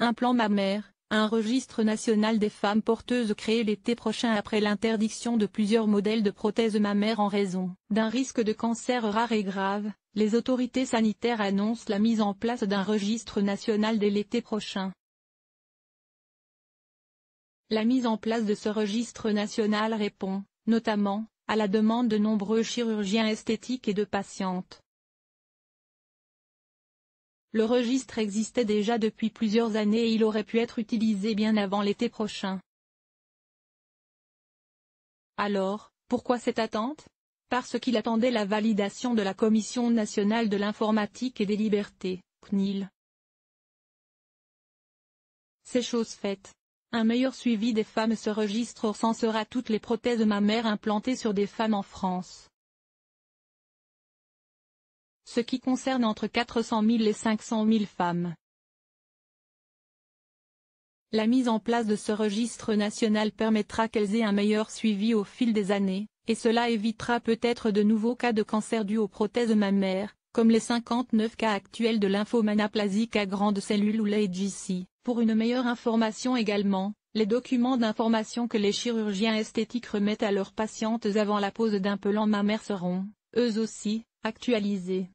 Un plan mammaire, un registre national des femmes porteuses créé l'été prochain après l'interdiction de plusieurs modèles de prothèses mammaires en raison d'un risque de cancer rare et grave, les autorités sanitaires annoncent la mise en place d'un registre national dès l'été prochain. La mise en place de ce registre national répond, notamment, à la demande de nombreux chirurgiens esthétiques et de patientes. Le registre existait déjà depuis plusieurs années et il aurait pu être utilisé bien avant l'été prochain. Alors, pourquoi cette attente Parce qu'il attendait la validation de la Commission nationale de l'informatique et des libertés, CNIL. C'est chose faite. Un meilleur suivi des femmes ce registre recensera toutes les prothèses mammaires implantées sur des femmes en France ce qui concerne entre 400 000 et 500 000 femmes. La mise en place de ce registre national permettra qu'elles aient un meilleur suivi au fil des années, et cela évitera peut-être de nouveaux cas de cancer dus aux prothèses mammaires, comme les 59 cas actuels de lymphomanaplasique à grandes cellules ou l'AGC. Pour une meilleure information également, les documents d'information que les chirurgiens esthétiques remettent à leurs patientes avant la pose d'un pelant mammaire seront, eux aussi, actualisés.